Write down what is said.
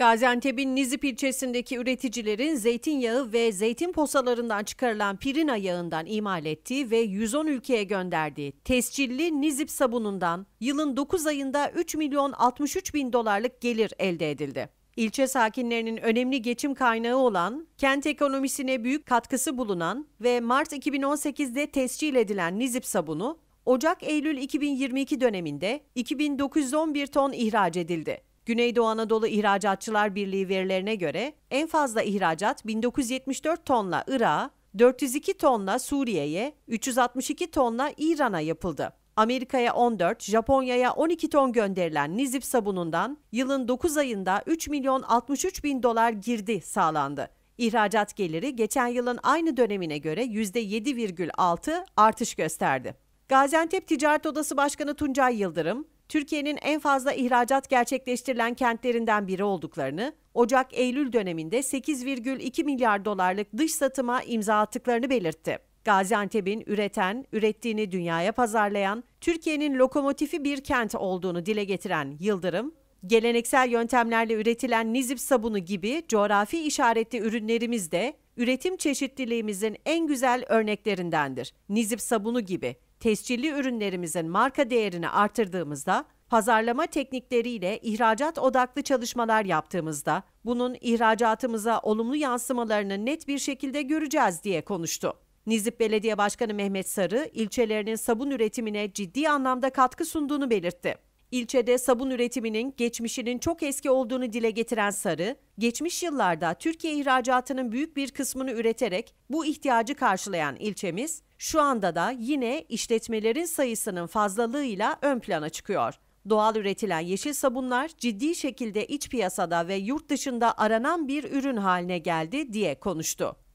Gaziantep'in Nizip ilçesindeki üreticilerin zeytinyağı ve zeytin posalarından çıkarılan pirina yağından imal ettiği ve 110 ülkeye gönderdiği tescilli Nizip sabunundan yılın 9 ayında 3 milyon 63 bin dolarlık gelir elde edildi. İlçe sakinlerinin önemli geçim kaynağı olan, kent ekonomisine büyük katkısı bulunan ve Mart 2018'de tescil edilen Nizip sabunu, Ocak-Eylül 2022 döneminde 2911 ton ihraç edildi. Güneydoğu Anadolu İhracatçılar Birliği verilerine göre en fazla ihracat 1974 tonla Irak'a, 402 tonla Suriye'ye, 362 tonla İran'a yapıldı. Amerika'ya 14, Japonya'ya 12 ton gönderilen Nizip sabunundan yılın 9 ayında 3 milyon 63 bin dolar girdi sağlandı. İhracat geliri geçen yılın aynı dönemine göre %7,6 artış gösterdi. Gaziantep Ticaret Odası Başkanı Tuncay Yıldırım, Türkiye'nin en fazla ihracat gerçekleştirilen kentlerinden biri olduklarını, Ocak-Eylül döneminde 8,2 milyar dolarlık dış satıma imza attıklarını belirtti. Gaziantep'in üreten, ürettiğini dünyaya pazarlayan, Türkiye'nin lokomotifi bir kent olduğunu dile getiren Yıldırım, geleneksel yöntemlerle üretilen nizip sabunu gibi coğrafi işaretli ürünlerimiz de üretim çeşitliliğimizin en güzel örneklerindendir. Nizip sabunu gibi tescilli ürünlerimizin marka değerini artırdığımızda, pazarlama teknikleriyle ihracat odaklı çalışmalar yaptığımızda bunun ihracatımıza olumlu yansımalarını net bir şekilde göreceğiz diye konuştu. Nizip Belediye Başkanı Mehmet Sarı, ilçelerinin sabun üretimine ciddi anlamda katkı sunduğunu belirtti. İlçede sabun üretiminin geçmişinin çok eski olduğunu dile getiren Sarı, geçmiş yıllarda Türkiye ihracatının büyük bir kısmını üreterek bu ihtiyacı karşılayan ilçemiz, şu anda da yine işletmelerin sayısının fazlalığıyla ön plana çıkıyor. Doğal üretilen yeşil sabunlar ciddi şekilde iç piyasada ve yurt dışında aranan bir ürün haline geldi diye konuştu.